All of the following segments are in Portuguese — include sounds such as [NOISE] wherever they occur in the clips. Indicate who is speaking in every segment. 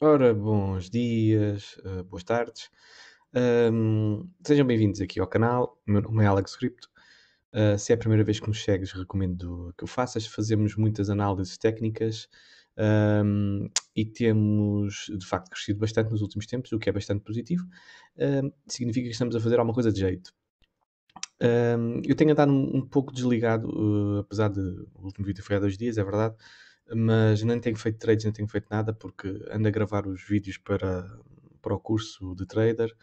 Speaker 1: Ora, bons dias, uh, boas tardes. Um, sejam bem-vindos aqui ao canal. O meu nome é Alex Cripto. Uh, se é a primeira vez que nos segues, recomendo que o faças. Fazemos muitas análises técnicas um, e temos, de facto, crescido bastante nos últimos tempos, o que é bastante positivo. Um, significa que estamos a fazer alguma coisa de jeito. eu tenho andado um, pouco desligado, uh, apesar de o último vídeo foi há dois dias, é verdade mas nem tenho feito trades, nem tenho feito nada, porque ando a gravar os vídeos para, para o curso de trader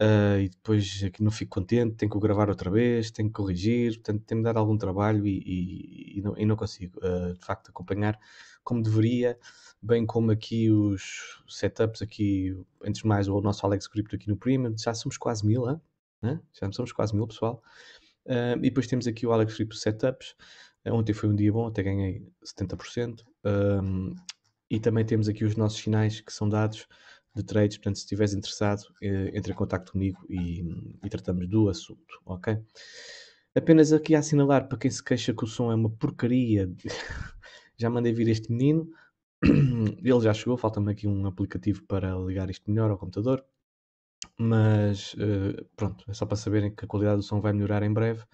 Speaker 1: uh, e depois aqui não fico contente, tenho que o gravar outra vez, tenho que corrigir, portanto tem-me dado algum trabalho e, e, e, não, e não, consigo uh, de facto acompanhar como deveria, bem como aqui os setups aqui, antes de mais o nosso Alex Crypto aqui no Premium, já somos quase mil, hein? Hein? já somos quase mil pessoal. Uh, e depois temos aqui o Alex Crypto Setups, Ontem foi um dia bom, até ganhei 70%. Um, e também temos aqui os nossos sinais que são dados de trades. Portanto, se estiveres interessado, eh, entre em contato comigo e, e, tratamos do assunto, ok? Apenas aqui a assinalar para quem se queixa que o som é uma porcaria, [LAUGHS] já mandei vir este menino, [CLEARS THROAT] ele já chegou, falta-me aqui um aplicativo para ligar isto melhor ao computador, mas eh, pronto, é só para saberem que a qualidade do som vai melhorar em breve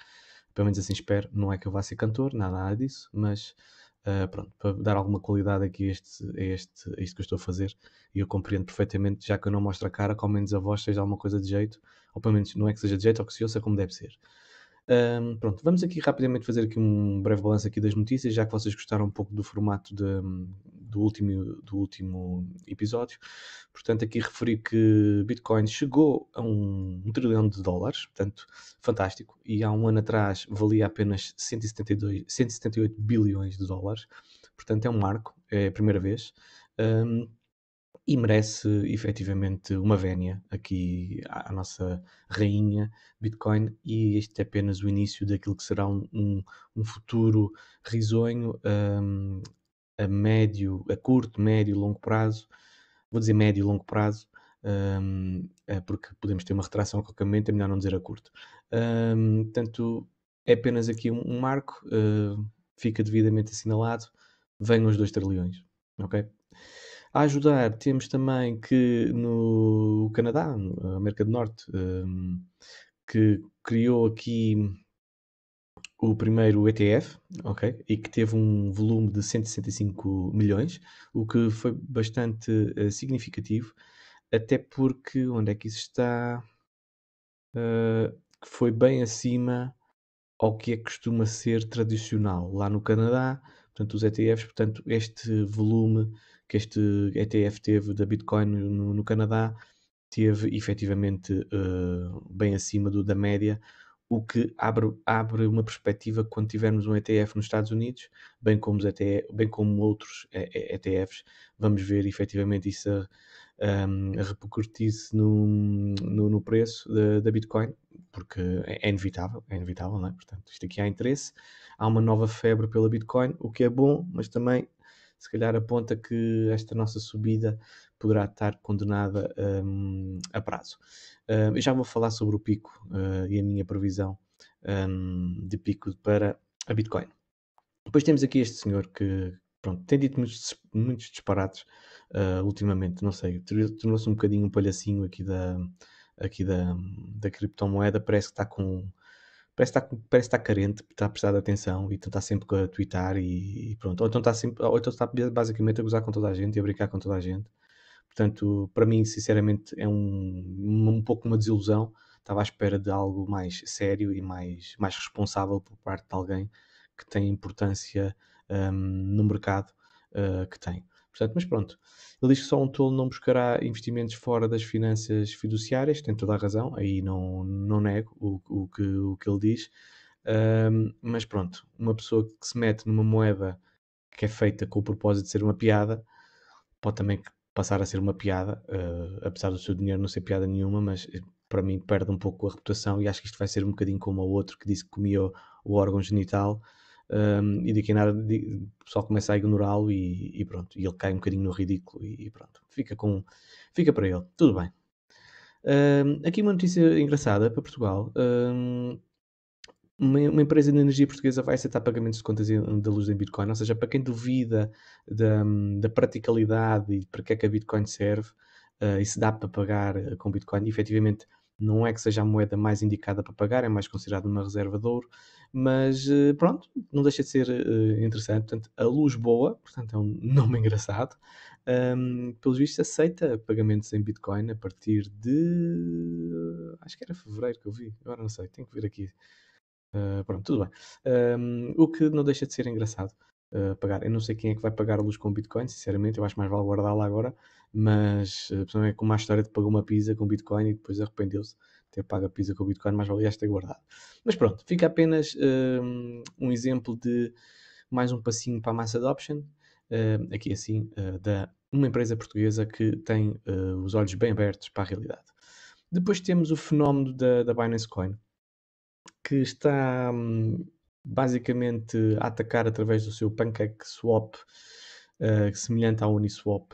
Speaker 1: pelo menos assim espero. Não é que eu vá ser cantor, nada, nada disso, mas uh, pronto, para dar alguma qualidade aqui a, este, a, este, a isto que eu estou a fazer, e eu compreendo perfeitamente, já que eu não mostro a cara, que ao menos a voz seja alguma coisa de jeito, ou pelo menos não é que seja de jeito, ou que se ouça como deve ser. Um, pronto, vamos aqui rapidamente fazer aqui um breve balanço aqui das notícias, já que vocês gostaram um pouco do formato de, do, último, do último episódio. Portanto, aqui referi que Bitcoin chegou a um, um trilhão de dólares, portanto, fantástico. E há um ano atrás valia apenas 172, 178 bilhões de dólares. Portanto, é um marco, é a primeira vez. Um, e merece efetivamente uma vénia aqui à nossa rainha Bitcoin e este é apenas o início daquilo que será um, um, futuro risonho um, a médio, a curto, médio longo prazo, vou dizer médio e longo prazo, um, eh, porque podemos ter uma retração a qualquer momento, é melhor não dizer a curto. Um, portanto, é apenas aqui um, um marco, uh, fica devidamente assinalado, venham os 2 trilhões, ok? A ajudar, temos também que no Canadá, na América do Norte, um, que criou aqui o primeiro ETF, ok, e que teve um volume de 165 milhões, o que foi bastante uh, significativo, até porque onde é que isso está? Uh, foi bem acima ao que é que costuma ser tradicional lá no Canadá, portanto os ETFs, portanto este volume que este ETF teve da Bitcoin no, no Canadá teve efetivamente uh, bem acima do da média o que abre, abre uma perspectiva quando tivermos um ETF nos Estados Unidos, bem como, os ETF, bem como outros ETFs, vamos ver efetivamente isso a, a repercutir-se no, no, no, preço da Bitcoin, porque é, é inevitável, é inevitável, não é? Portanto, isto aqui há interesse, há uma nova febre pela Bitcoin, o que é bom, mas também se calhar aponta que esta nossa subida poderá estar condenada um, a prazo. Hum, eu já vou falar sobre o pico uh, e a minha previsão um, de pico para a Bitcoin. Depois temos aqui este senhor que pronto, tem dito muitos, muitos disparates uh, ultimamente, não sei, tornou-se um bocadinho um palhacinho aqui da, aqui da, da criptomoeda, parece que está com parece estar, parece estar carente, está a prestar atenção e então está sempre a twittar e, e, pronto. Ou então está, sempre, ou então está basicamente a gozar com toda a gente e a brincar com toda a gente. Portanto, para mim, sinceramente, é um, um pouco uma desilusão. Estava à espera de algo mais sério e mais, mais responsável por parte de alguém que tem importância um, no mercado uh, que tem. Portanto, mas pronto, ele diz que só um tolo não buscará investimentos fora das finanças fiduciárias, tem toda a razão, aí não, não nego o, o, que, o que ele diz. Um, mas pronto, uma pessoa que se mete numa moeda que é feita com o propósito de ser uma piada, pode também passar a ser uma piada, uh, apesar do seu dinheiro não ser piada nenhuma, mas eh, para mim perde um pouco a reputação e acho que isto vai ser um bocadinho como o outro que disse que comia o, o órgão genital um, ehm, e de que nada o pessoal começa a ignorá-lo e, e, pronto, e ele cai um bocadinho no ridículo e, e pronto, fica, com, fica para ele, tudo bem. Um, ehm, aqui uma notícia engraçada para Portugal. Um, ehm, uma, empresa de energia portuguesa vai aceitar pagamentos de contas da luz em Bitcoin. Ou seja, para quem duvida da, da praticalidade e para que é que a Bitcoin serve uh, e se dá para pagar eh, com Bitcoin, efetivamente não é que seja a moeda mais indicada para pagar, é mais considerada uma reserva de ouro, mas uh, pronto, não deixa de ser uh, interessante. Portanto, a Luz Boa, portanto é um [LAUGHS] nome engraçado, um, ehm, pelos vistos aceita pagamentos em Bitcoin a partir de. Acho que era fevereiro que eu vi, agora não sei, tenho que ver aqui ah, pronto, tudo bem. Um, o que não deixa de ser engraçado uh, pagar. Eu não sei quem é que vai pagar a luz com Bitcoin, sinceramente, eu acho mais vale guardá-la agora, mas uh, é como a história de pagou uma pizza com Bitcoin e depois arrependeu-se de ter pago a pizza com Bitcoin, mais valia esta ter guardado. Mas pronto, fica apenas um, um exemplo de mais um passinho para a Mass Adoption, aqui assim, da uma empresa portuguesa que tem os olhos bem abertos para a realidade. Depois temos o fenómeno da, da Binance Coin que está hum, basicamente a atacar através do seu pancake swap, uh, semelhante à Uniswap,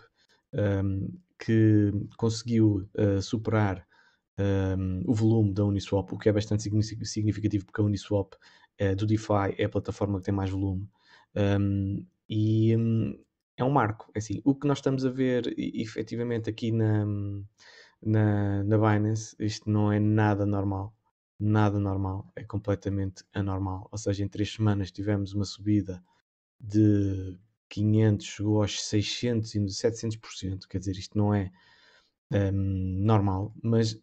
Speaker 1: um, que conseguiu uh, superar um, o volume da Uniswap, o que é bastante significativo, porque a Uniswap uh, do DeFi é a plataforma que tem mais volume. Um, e hum, é um marco. É assim, o que nós estamos a ver efetivamente aqui na, hum, na, na Binance, isto não é nada normal nada normal, é completamente anormal. Ou seja, em três semanas tivemos uma subida de 500, chegou aos 600 e 700%. Quer dizer, isto não é um, normal, mas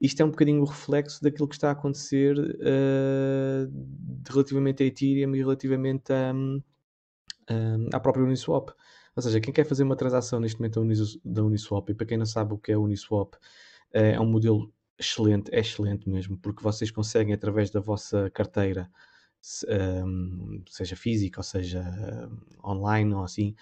Speaker 1: isto é um bocadinho o reflexo daquilo que está a acontecer uh, relativamente a Ethereum e relativamente a, um, hum, à própria Uniswap. Ou seja, quem quer fazer uma transação neste momento da Uniswap, e para quem não sabe o que é Uniswap, eh, é um modelo excelente, é excelente mesmo, porque vocês conseguem, através da vossa carteira, se, um, seja física ou seja online ou assim,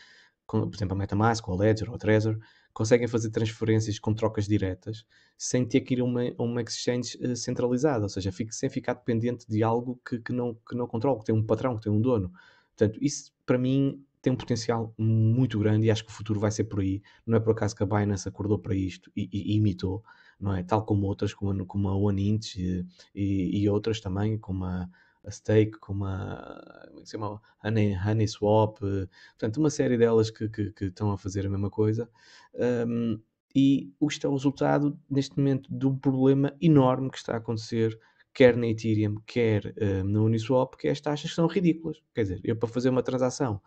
Speaker 1: com, por exemplo, a Metamask ou a Ledger ou a Trezor, conseguem fazer transferências com trocas diretas sem ter que ir a uma, a uma exchange uh, centralizada, ou seja, fico, sem ficar dependente de algo que, que, não, que não controlo, que tem um patrão, que tem um dono. Portanto, isso para mim tem um potencial muito grande e acho que o futuro vai ser por aí. Não é por acaso que a Binance acordou para isto e, e, e imitou, não é? Tal como outras, como a, como a e, e, outras também, como a, a Stake, como a, como é se chama? Honey, Honey Swap, eh, portanto, uma série delas que, que, que, estão a fazer a mesma coisa. Um, e isto é o resultado, neste momento, de um problema enorme que está a acontecer quer na Ethereum, quer uh, na Uniswap, que é as taxas são ridículas. Quer dizer, eu para fazer uma transação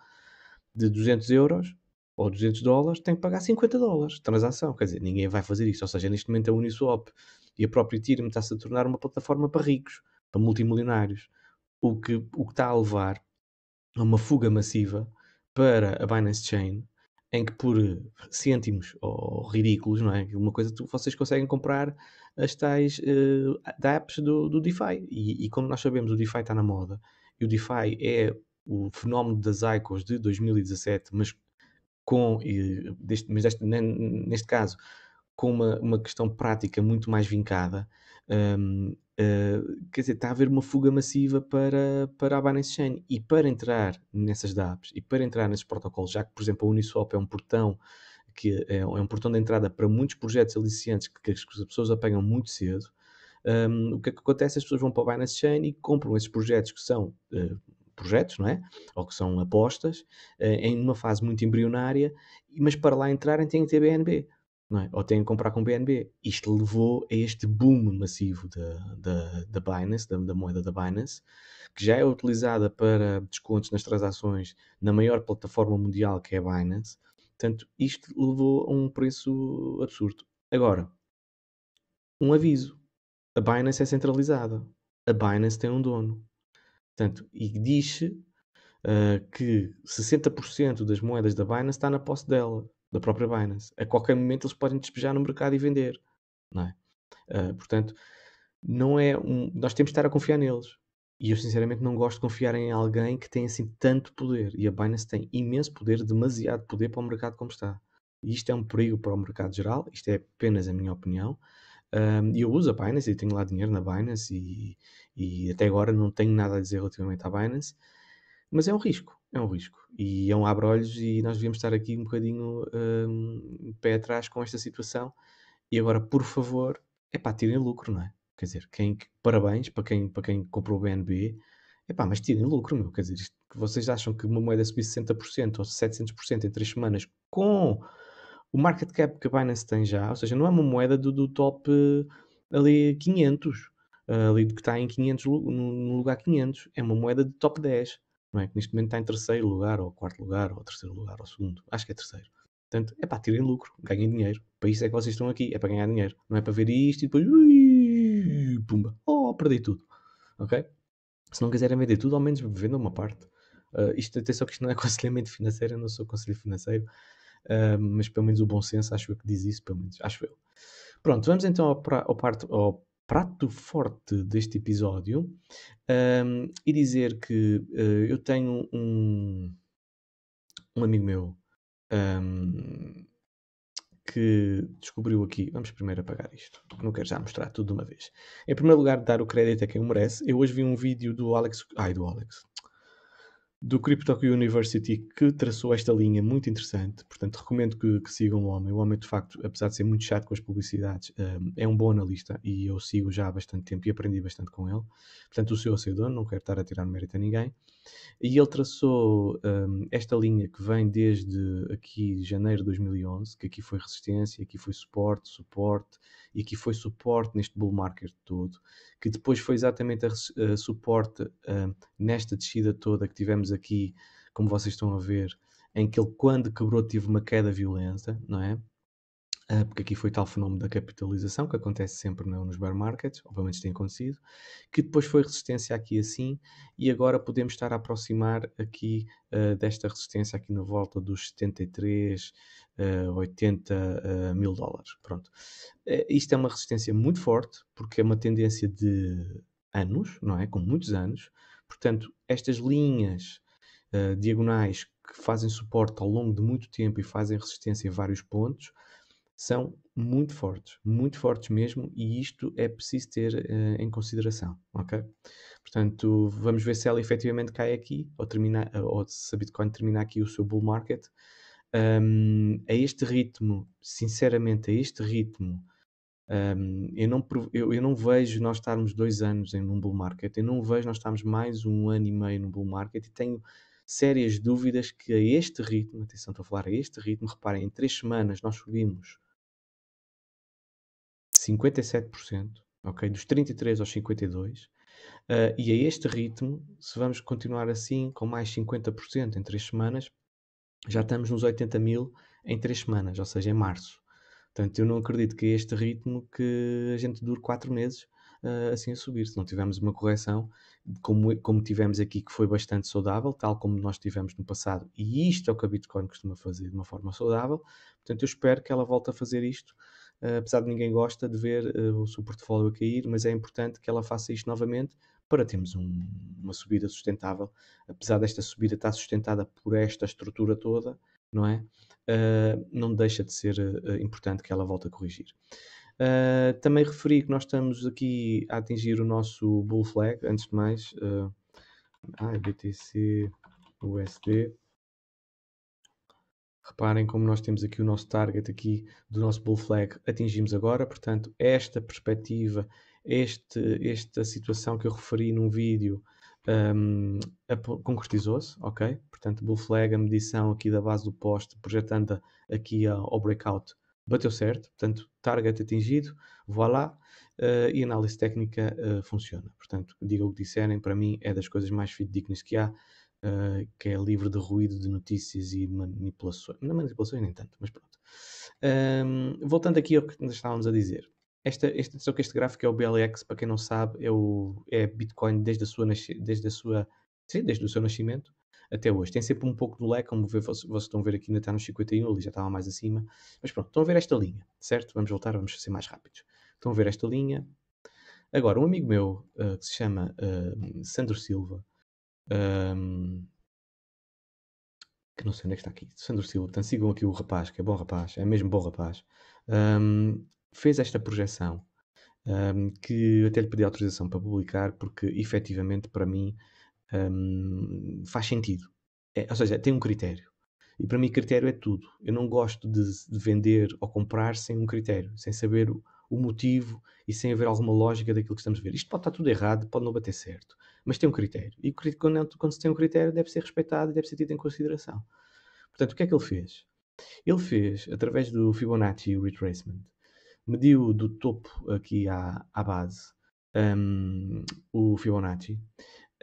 Speaker 1: de 200 euros ou 200 dólares, tem que pagar 50 dólares de transação. Quer dizer, ninguém vai fazer isso. Ou seja, neste momento a Uniswap e a própria Ethereum está-se a tornar uma plataforma para ricos, para multimilionários. O que, o que está a levar a uma fuga massiva para a Binance Chain, em que por eh, cêntimos ou ridículos, não é? Uma coisa que vocês conseguem comprar as tais uh, apps do, do DeFi. E, e como nós sabemos, o DeFi está na moda. E o DeFi é o fenómeno das ICOs de 2017, mas com, e, deste, mas deste, neste caso, com uma, uma questão prática muito mais vincada, um, uh, eh, quer dizer, está a haver uma fuga massiva para, para a Binance Chain. E para entrar nessas dApps e para entrar nesses protocolos, já que, por exemplo, a Uniswap é um portão que é, é um portão de entrada para muitos projetos aliciantes que, que as pessoas apanham muito cedo, um, o que é que acontece? As pessoas vão para a Binance Chain e compram esses projetos que são uh, projetos, não é? Ou que são apostas, eh, em uma fase muito embrionária, mas para lá entrarem têm que ter BNB, não é? Ou têm que comprar com BNB. Isto levou a este boom massivo da, da, da Binance, da, da moeda da Binance, que já é utilizada para descontos nas transações na maior plataforma mundial que é a Binance. Portanto, isto levou a um preço absurdo. Agora, um aviso: a Binance é centralizada. A Binance tem um dono. Portanto, e diz uh, que 60% das moedas da Binance está na posse dela, da própria Binance. A qualquer momento eles podem despejar no mercado e vender. Não é? Uh, portanto, não é um... nós temos de estar a confiar neles. E eu sinceramente não gosto de confiar em alguém que tem assim tanto poder. E a Binance tem imenso poder, demasiado poder para o mercado como está. E isto é um perigo para o mercado geral, isto é apenas a minha opinião. Um, eu uso a Binance e tenho lá dinheiro na Binance e, e até agora não tenho nada a dizer relativamente à Binance, mas é um risco, é um risco. E é um abre-olhos e nós devíamos estar aqui um bocadinho um, pé atrás com esta situação. E agora, por favor, é para tirem lucro, não é? Quer dizer, quem, parabéns para quem, para quem comprou o BNB, é pá, mas tirem lucro, meu. Quer dizer, vocês acham que uma moeda subir 60% ou 700% em 3 semanas com o market cap que a Binance tem já, ou seja, não é uma moeda do, do top eh, ali 500, eh, ali que está em 500, no lugar 500, é uma moeda de top 10, não é? Que neste momento está em terceiro lugar, ou quarto lugar, ou terceiro lugar, ou segundo, acho que é terceiro. Portanto, é para tirem lucro, ganhem dinheiro. Para isso é que vocês estão aqui, é para ganhar dinheiro. Não é para ver isto e depois, ui, pumba, oh, perdi tudo. Ok? Se não quiserem vender tudo, ao menos vendam uma parte. Uh, isto, só que isto não é aconselhamento [LAUGHS] financeiro, eu não sou conselho financeiro uh, mas pelo menos o bom senso acho eu que diz isso, pelo menos, acho eu. Pronto, vamos então ao, pra, ao, parto, ao prato forte deste episódio um, ah, e dizer que uh, eu tenho um, um amigo meu um, que descobriu aqui. Vamos primeiro apagar isto, não quero já mostrar tudo de uma vez. Em primeiro lugar, dar o crédito a quem o merece. Eu hoje vi um vídeo do Alex. Ai, do Alex do Crypto University que traçou esta linha muito interessante. Portanto, recomendo que, que, sigam o homem. O homem, de facto, apesar de ser muito chato com as publicidades, hum, é um bom analista e eu sigo já há bastante tempo e aprendi bastante com ele. Portanto, o seu a é dono, não quero estar a tirar mérito a ninguém. E ele traçou um, esta linha que vem desde aqui, janeiro de 2011, que aqui foi resistência, aqui foi suporte, suporte e aqui foi suporte neste bull market todo, que depois foi exatamente a, a suporte hum, nesta descida toda que tivemos aqui, como vocês estão a ver, em que ele, quando quebrou, teve uma queda violenta, não é? Ah, porque aqui foi tal fenómeno da capitalização que acontece sempre é? nos bear markets, obviamente tem acontecido, que depois foi resistência aqui assim, e agora podemos estar a aproximar aqui uh, desta resistência aqui na volta dos 73, uh, 80 uh, mil dólares. Pronto. Uh, isto é uma resistência muito forte, porque é uma tendência de anos, não é? Com muitos anos. Portanto, estas linhas eh, diagonais que fazem suporte ao longo de muito tempo e fazem resistência em vários pontos, são muito fortes, muito fortes mesmo, e isto é preciso ter uh, em consideração, ok? Portanto, vamos ver se ela efetivamente cai aqui, ou, termina, eh, ou se a Bitcoin terminar aqui o seu bull market. Um, a este ritmo, sinceramente, a este ritmo, um, eu, não, eu, eu, não vejo nós estarmos dois anos em um bull market, eu não vejo nós estarmos mais um ano e meio num bull market, e tenho sérias dúvidas que a este ritmo, atenção, estou a falar a este ritmo, reparem, em três semanas nós subimos 57%, ok? Dos 33 aos 52. Uh, eh, e a este ritmo, se vamos continuar assim, com mais 50% em três semanas, já estamos nos 80 mil em três semanas, ou seja, em março. Portanto, eu não acredito que a é este ritmo que a gente dure quatro meses uh, assim a subir. Se não tivermos uma correção, como, como tivemos aqui, que foi bastante saudável, tal como nós tivemos no passado, e isto é o que a Bitcoin costuma fazer de uma forma saudável, portanto, eu espero que ela volte a fazer isto. Uh, apesar de ninguém gosta de ver uh, o seu portfólio a cair, mas é importante que ela faça isto novamente para termos um, uma subida sustentável. Apesar desta subida estar sustentada por esta estrutura toda, não é? Uh, não deixa de ser importante que ela volte a corrigir. Uh, também referi que nós estamos aqui a atingir o nosso bull flag, antes de mais. Uh, ah, BTC, USD. Reparem como nós temos aqui o nosso target aqui do nosso bull flag, atingimos agora, portanto, esta perspectiva, este, esta situação que eu referi num vídeo um, concretizou-se, ok? Portanto, bull flag, a medição aqui da base do poste, projetando aqui ao breakout bateu certo, portanto, target atingido, voilá, lá uh, e análise técnica uh, funciona. Portanto, digam o que disserem, para mim é das coisas mais fidedignas que há, uh, que é livre de ruído, de notícias e manipulações. Não é manipulações nem tanto, mas pronto. Um, voltando aqui ao que estávamos a dizer. Esta, este, só que este gráfico é o BLX, para quem não sabe, é, o, é Bitcoin desde a sua, desde a sua sim, desde o seu nascimento, até hoje. Tem sempre um pouco do leque, como vocês, estão a ver aqui, ainda está nos 51, ali já estava mais acima. Mas pronto, estão a ver esta linha, certo? Vamos voltar, vamos ser mais rápidos. Estão a ver esta linha. Agora, um amigo meu uh, que se chama uh, Sandro Silva, um, ehm, que não sei onde é que está aqui, Sandro Silva, portanto sigam aqui o rapaz, que é bom rapaz, é mesmo bom rapaz, um, ehm, fez esta projeção um, ehm, que até lhe pedi autorização para publicar, porque efetivamente para mim um, faz sentido. É, ou seja, tem um critério. E para mim, critério é tudo. Eu não gosto de, de vender ou comprar sem um critério, sem saber o, o, motivo e sem haver alguma lógica daquilo que estamos a ver. Isto pode estar tudo errado, pode não bater certo, mas tem um critério. E quando, é quando se tem um critério, deve ser respeitado e deve ser tido em consideração. Portanto, o que é que ele fez? Ele fez, através do Fibonacci Retracement, mediu do topo aqui à, à base um, o Fibonacci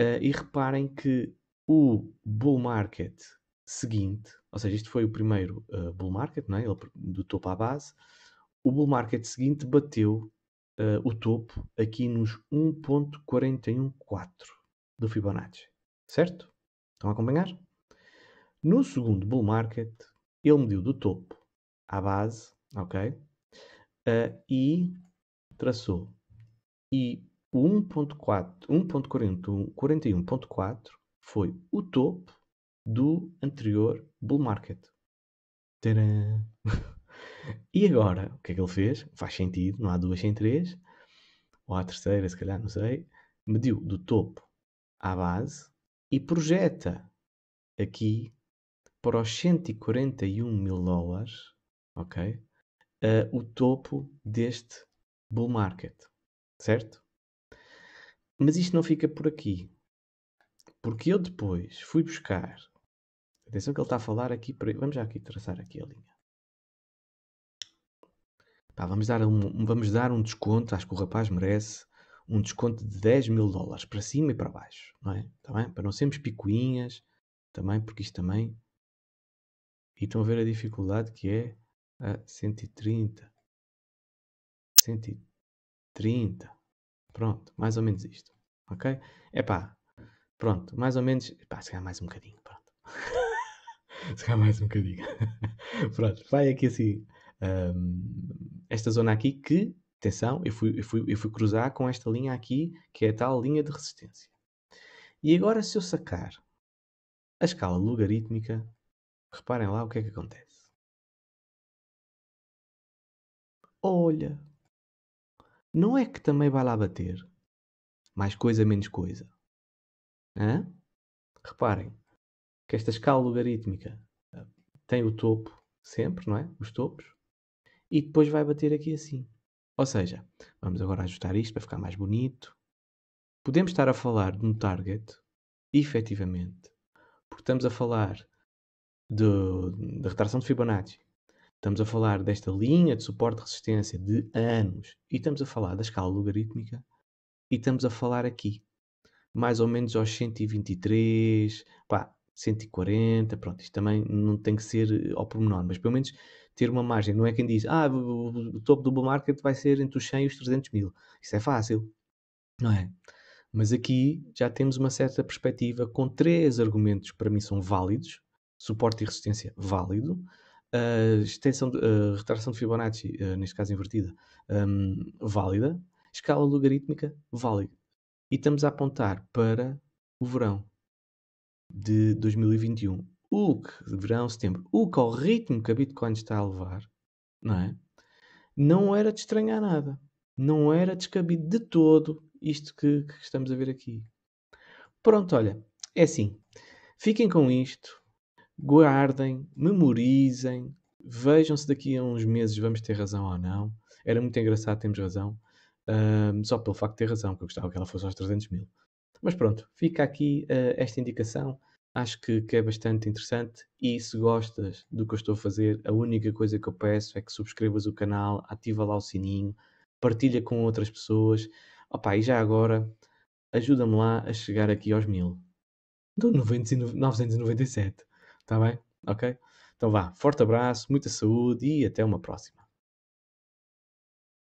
Speaker 1: Uh, e reparem que o bull market seguinte, ou seja, isto foi o primeiro uh, bull market, não é? Ele, do topo à base, o bull market seguinte bateu uh, o topo aqui nos 1.414 do Fibonacci, certo? Estão a acompanhar? No segundo bull market, ele mediu do topo à base, ok? Uh, e traçou. E o 1.41.4 foi o topo do anterior bull market. Tcharam. [LAUGHS] E agora, o que é que ele fez? Faz sentido, não há duas sem três, ou há terceira, se calhar, não sei. Mediu do topo à base e projeta aqui para os 141 mil dólares, ok? Uh, o topo deste bull market, certo? Mas isto não fica por aqui. Porque eu depois fui buscar. Atenção que ele está a falar aqui. Para... Vamos já aqui traçar aqui a linha. Pá, vamos, dar um, vamos dar um desconto, acho que o rapaz merece um desconto de 10 mil dólares para cima e para baixo, não é? Tá bem? Para não sermos picuinhas também, porque isto também. E estão a ver a dificuldade que é a 130. 130. Pronto, mais ou menos isto. Ok? É pá, pronto, mais ou menos. Epá, se calhar mais um bocadinho, pronto. [LAUGHS] se calhar mais um bocadinho. [LAUGHS] pronto, vai aqui assim. Um, esta zona aqui que, atenção, eu fui, eu, fui, eu fui cruzar com esta linha aqui, que é a tal linha de resistência. E agora, se eu sacar a escala logarítmica, reparem lá o que é que acontece. Olha, não é que também vai lá bater. Mais coisa, menos coisa. Hã? Reparem que esta escala logarítmica eh, tem o topo sempre, não é? Os topos. E depois vai bater aqui assim. Ou seja, vamos agora ajustar isto para ficar mais bonito. Podemos estar a falar de um target, efetivamente, porque estamos a falar da retração de Fibonacci, Estamos a falar desta linha de suporte de resistência de anos e estamos a falar da escala logarítmica e estamos a falar aqui, mais ou menos aos 123, pá, 140, pronto, isto também não tem que ser eh, ao pormenor, mas pelo menos ter uma margem. Não é quem diz, ah, o topo do bull market vai ser entre os 100 e os 300 mil. Isso é fácil, não é? Mas aqui já temos uma certa perspectiva com três argumentos que para mim são válidos, suporte e resistência válido, a extensão de, retração de Fibonacci, uh, neste caso invertida, um, ehm, válida, escala logarítmica válida. E estamos a apontar para o verão de 2021. O que, verão, setembro, o que ao ritmo que a Bitcoin está a levar, não é? Não era de estranhar nada. Não era descabido de todo isto que, que estamos a ver aqui. Pronto, olha, é assim. Fiquem com isto guardem, memorizem, vejam se daqui a uns meses vamos ter razão ou não. Era muito engraçado, termos razão, só pelo facto de ter razão, que eu gostava que ela fosse aos 300 mil. Mas pronto, fica aqui uh, esta indicação. Acho que, que, é bastante interessante. E se gostas do que eu estou a fazer, a única coisa que eu peço é que subscrevas o canal, ativa lá o sininho, partilha com outras pessoas. Opa, e já agora, ajuda-me lá a chegar aqui aos mil. Estou 997. Está bem? Ok? Então vá, forte abraço, muita saúde e até uma próxima.